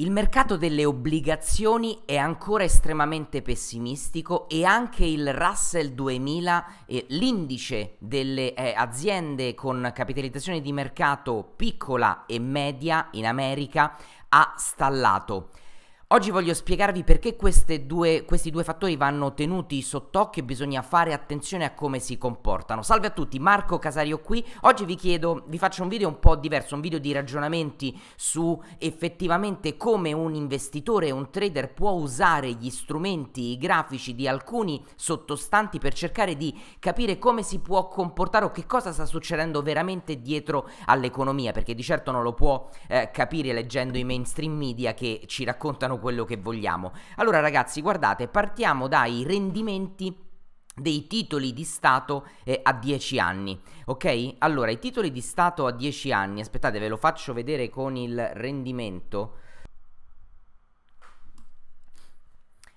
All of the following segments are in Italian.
Il mercato delle obbligazioni è ancora estremamente pessimistico e anche il Russell 2000, eh, l'indice delle eh, aziende con capitalizzazione di mercato piccola e media in America, ha stallato. Oggi voglio spiegarvi perché due, questi due fattori vanno tenuti sott'occhio e bisogna fare attenzione a come si comportano. Salve a tutti, Marco Casario qui. Oggi vi chiedo, vi faccio un video un po' diverso, un video di ragionamenti su effettivamente come un investitore, un trader può usare gli strumenti, i grafici di alcuni sottostanti per cercare di capire come si può comportare o che cosa sta succedendo veramente dietro all'economia, perché di certo non lo può eh, capire leggendo i mainstream media che ci raccontano quello che vogliamo. Allora ragazzi, guardate, partiamo dai rendimenti dei titoli di Stato eh, a 10 anni, ok? Allora, i titoli di Stato a 10 anni, aspettate, ve lo faccio vedere con il rendimento.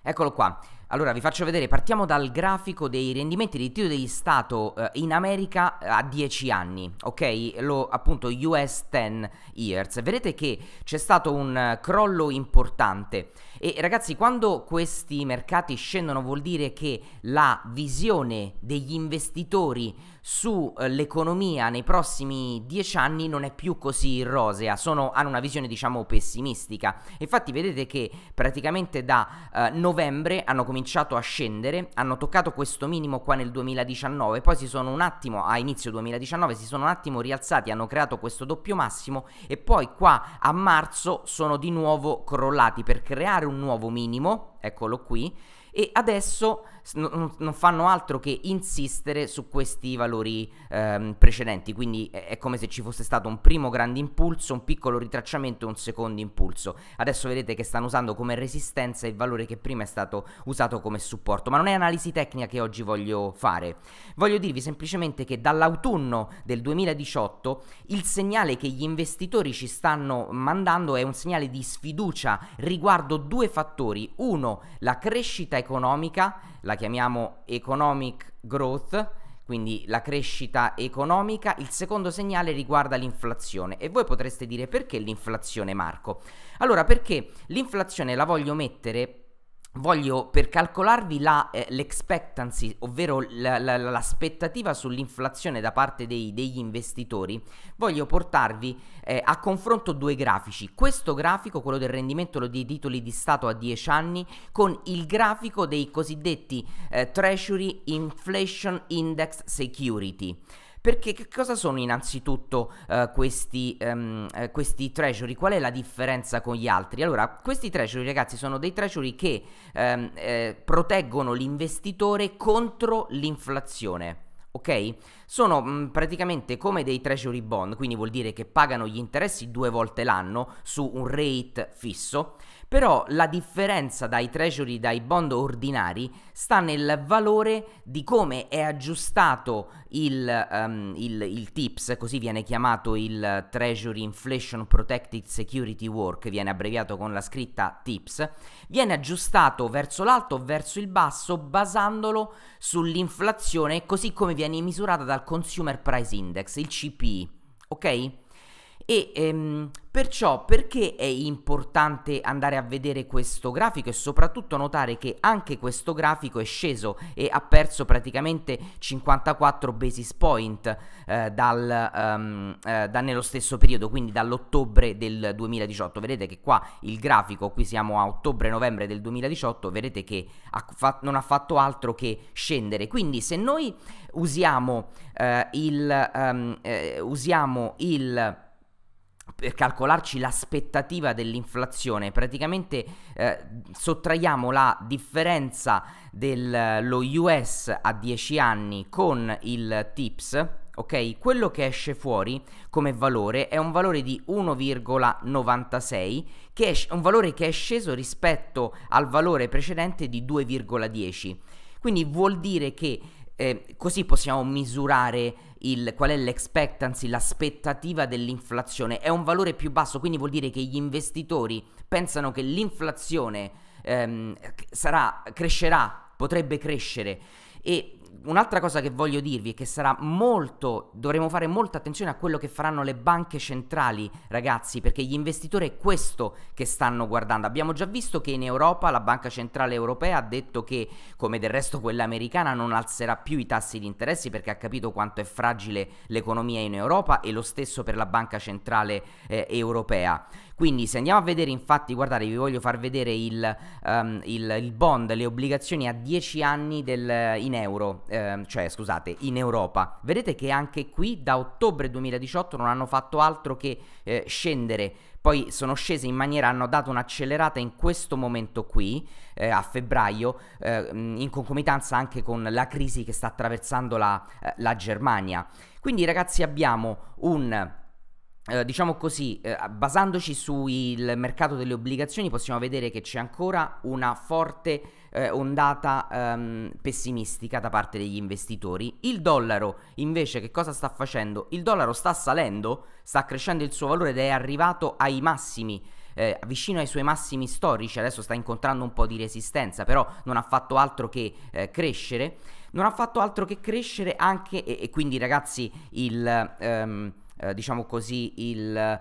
Eccolo qua. Allora vi faccio vedere, partiamo dal grafico dei rendimenti dei titoli di Stato eh, in America eh, a 10 anni, ok? Lo appunto US 10 years. Vedete che c'è stato un eh, crollo importante e ragazzi quando questi mercati scendono vuol dire che la visione degli investitori sull'economia eh, uh, nei prossimi 10 anni non è più così rosea, sono, hanno una visione diciamo pessimistica. Infatti vedete che praticamente da uh, novembre hanno cominciato cominciato a scendere, hanno toccato questo minimo qua nel 2019, poi si sono un attimo, a inizio 2019, si sono un attimo rialzati, hanno creato questo doppio massimo e poi qua a marzo sono di nuovo crollati per creare un nuovo minimo, eccolo qui, e adesso non, non fanno altro che insistere su questi valori ehm, precedenti, quindi è, è, come se ci fosse stato un primo grande impulso, un piccolo ritracciamento e un secondo impulso. Adesso vedete che stanno usando come resistenza il valore che prima è stato usato come supporto, ma non è analisi tecnica che oggi voglio fare. Voglio dirvi semplicemente che dall'autunno del 2018 il segnale che gli investitori ci stanno mandando è un segnale di sfiducia riguardo due fattori. Uno, la crescita economica, la la chiamiamo economic growth, quindi la crescita economica. Il secondo segnale riguarda l'inflazione e voi potreste dire perché l'inflazione Marco? Allora perché l'inflazione la voglio mettere voglio per calcolarvi la, eh, l'expectancy, ovvero la, la, l'aspettativa sull'inflazione da parte dei, degli investitori, voglio portarvi eh, a confronto due grafici. Questo grafico, quello del rendimento dei titoli di Stato a 10 anni, con il grafico dei cosiddetti eh, Treasury Inflation Index Security. Perché che cosa sono innanzitutto uh, questi, um, uh, questi, treasury? Qual è la differenza con gli altri? Allora, questi treasury ragazzi sono dei treasury che um, eh, proteggono l'investitore contro l'inflazione ok? Sono mh, mm, praticamente come dei treasury bond, quindi vuol dire che pagano gli interessi due volte l'anno su un rate fisso però la differenza dai treasury, dai bond ordinari, sta nel valore di come è aggiustato il, um, il, il TIPS, così viene chiamato il Treasury Inflation Protected Security Work, viene abbreviato con la scritta TIPS, viene aggiustato verso l'alto o verso il basso basandolo sull'inflazione così come viene misurata dal Consumer Price Index, il CPI. Ok? E ehm, perciò perché è importante andare a vedere questo grafico e soprattutto notare che anche questo grafico è sceso e ha perso praticamente 54 basis point eh, dal, um, eh, da nello stesso periodo, quindi dall'ottobre del 2018. Vedete che qua il grafico, qui siamo a ottobre-novembre del 2018, vedete che ha non ha fatto altro che scendere. Quindi se noi usiamo eh, il... Um, usiamo il per calcolarci l'aspettativa dell'inflazione, praticamente eh, sottraiamo la differenza dello eh, US a 10 anni con il TIPS, ok? Quello che esce fuori come valore è un valore di 1,96, che è un valore che è sceso rispetto al valore precedente di 2,10. Quindi vuol dire che eh, così possiamo misurare il, qual è l'expectancy, l'aspettativa dell'inflazione. È un valore più basso, quindi vuol dire che gli investitori pensano che l'inflazione ehm, sarà, crescerà, potrebbe crescere e un'altra cosa che voglio dirvi è che sarà molto, dovremo fare molta attenzione a quello che faranno le banche centrali, ragazzi, perché gli investitori è questo che stanno guardando. Abbiamo già visto che in Europa la Banca Centrale Europea ha detto che, come del resto quella americana, non alzerà più i tassi di interessi perché ha capito quanto è fragile l'economia in Europa e lo stesso per la Banca Centrale eh, Europea. Quindi se andiamo a vedere infatti, guardate, vi voglio far vedere il, um, il, il bond, le obbligazioni a 10 anni del, in euro Stato, ehm, cioè scusate, in Europa. Vedete che anche qui da ottobre 2018 non hanno fatto altro che eh, scendere poi sono scese in maniera, hanno dato un'accelerata in questo momento qui, eh, a febbraio, eh, in concomitanza anche con la crisi che sta attraversando la, eh, la Germania. Quindi ragazzi abbiamo un eh, diciamo così, eh, basandoci sul mercato delle obbligazioni possiamo vedere che c'è ancora una forte eh, ondata ehm, pessimistica da parte degli investitori. Il dollaro invece che cosa sta facendo? Il dollaro sta salendo, sta crescendo il suo valore ed è arrivato ai massimi. Eh, vicino ai suoi massimi storici, adesso sta incontrando un po' di resistenza, però non ha fatto altro che eh, crescere, non ha fatto altro che crescere anche e, e quindi ragazzi il... Ehm, eh, diciamo così, il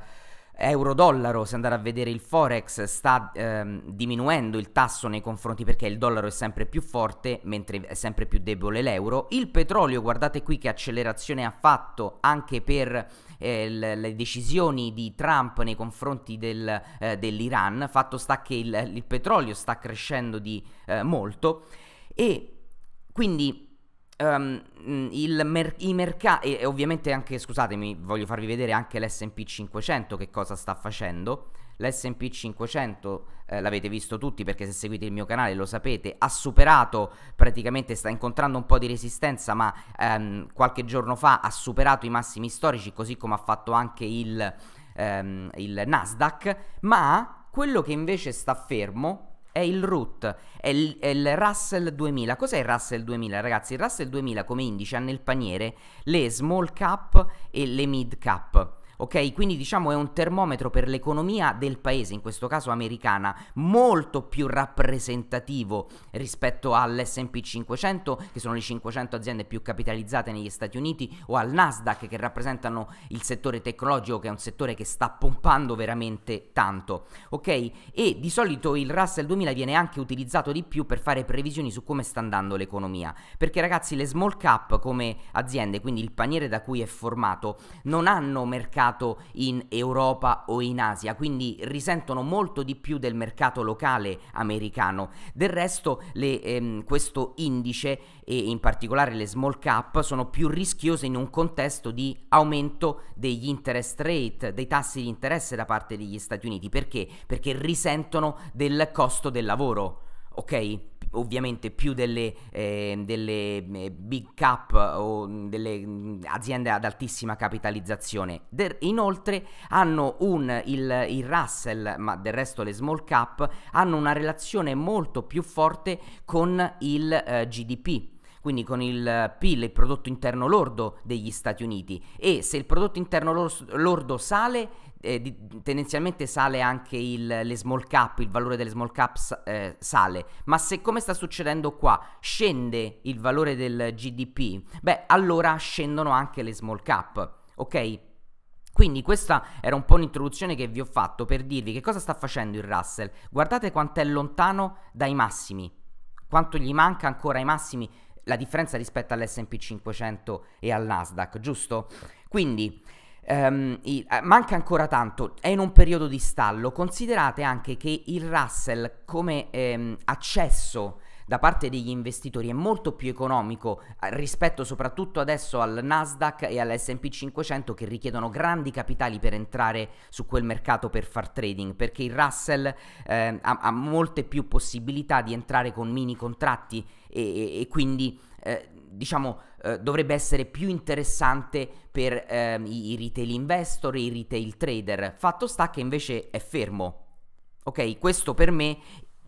euro-dollaro, se andare a vedere il forex, sta ehm, diminuendo il tasso nei confronti perché il dollaro è sempre più forte, mentre è sempre più debole l'euro. Il petrolio, guardate qui che accelerazione ha fatto anche per eh, le decisioni di Trump nei confronti del, eh, dell'Iran. Fatto sta che il, il, petrolio sta crescendo di eh, molto e quindi Um, il mer- i mercati, e ovviamente anche, scusatemi, voglio farvi vedere anche l'SP 500 che cosa sta facendo. L'SP 500 eh, l'avete visto tutti perché se seguite il mio canale lo sapete, ha superato praticamente, sta incontrando un po' di resistenza, ma ehm, qualche giorno fa ha superato i massimi storici, così come ha fatto anche il, ehm, il Nasdaq. Ma quello che invece sta fermo è il root, è il, è il, Russell 2000. Cos'è il Russell 2000? Ragazzi, il Russell 2000 come indice ha nel paniere le small cap e le mid cap ok? Quindi diciamo è un termometro per l'economia del paese, in questo caso americana, molto più rappresentativo rispetto all'SP 500, che sono le 500 aziende più capitalizzate negli Stati Uniti, o al Nasdaq, che rappresentano il settore tecnologico, che è un settore che sta pompando veramente tanto, ok? E di solito il Russell 2000 viene anche utilizzato di più per fare previsioni su come sta andando l'economia, perché ragazzi le small cap come aziende, quindi il paniere da cui è formato, non hanno mercato mercato in Europa o in Asia, quindi risentono molto di più del mercato locale americano. Del resto le, ehm, questo indice e in particolare le small cap sono più rischiose in un contesto di aumento degli interest rate, dei tassi di interesse da parte degli Stati Uniti. Perché? Perché risentono del costo del lavoro. Ok? ovviamente più delle, ehm, eh, delle big cap o mm, delle mm, aziende ad altissima capitalizzazione. De- inoltre hanno un, il, il Russell, ma del resto le small cap, hanno una relazione molto più forte con il eh, GDP quindi con il eh, PIL, il prodotto interno lordo degli Stati Uniti e se il prodotto interno lordo sale eh, di, tendenzialmente sale anche il, le small cap, il valore delle small cap eh, sale, ma se come sta succedendo qua scende il valore del GDP, beh allora scendono anche le small cap, ok? Quindi questa era un po' un'introduzione che vi ho fatto per dirvi che cosa sta facendo il Russell. Guardate quanto è lontano dai massimi, quanto gli manca ancora ai massimi la differenza rispetto all'SP 500 e al Nasdaq, giusto? Quindi Um, i, eh, manca ancora tanto, è in un periodo di stallo. Considerate anche che il Russell come ehm, accesso da parte degli investitori è molto più economico eh, rispetto soprattutto adesso al Nasdaq e all'SP 500 che richiedono grandi capitali per entrare su quel mercato per far trading, perché il Russell eh, ha, ha, molte più possibilità di entrare con mini contratti e, e, e quindi... Eh, diciamo eh, dovrebbe essere più interessante per ehm, i, i retail investor, e i retail trader. Fatto sta che invece è fermo. Ok, questo per me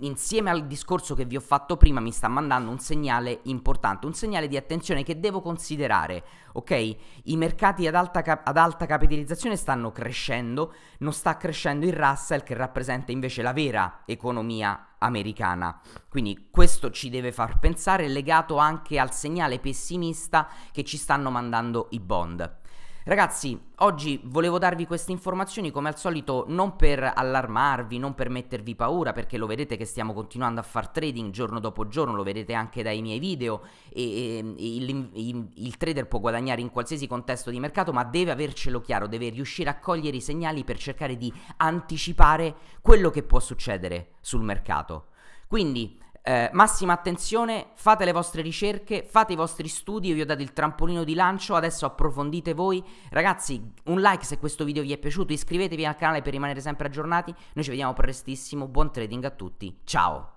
insieme al discorso che vi ho fatto prima mi sta mandando un segnale importante, un segnale di attenzione che devo considerare, ok? I mercati ad alta, cap- ad alta capitalizzazione stanno crescendo, non sta crescendo il Russell che rappresenta invece la vera economia americana. Quindi questo ci deve far pensare legato anche al segnale pessimista che ci stanno mandando i bond. Ragazzi, oggi volevo darvi queste informazioni come al solito non per allarmarvi, non per mettervi paura, perché lo vedete che stiamo continuando a far trading giorno dopo giorno, lo vedete anche dai miei video e, e il, il, il trader può guadagnare in qualsiasi contesto di mercato, ma deve avercelo chiaro, deve riuscire a cogliere i segnali per cercare di anticipare quello che può succedere sul mercato. Quindi eh, massima attenzione, fate le vostre ricerche, fate i vostri studi, io vi ho dato il trampolino di lancio, adesso approfondite voi. Ragazzi, un like se questo video vi è piaciuto, iscrivetevi al canale per rimanere sempre aggiornati. Noi ci vediamo prestissimo, buon trading a tutti, ciao!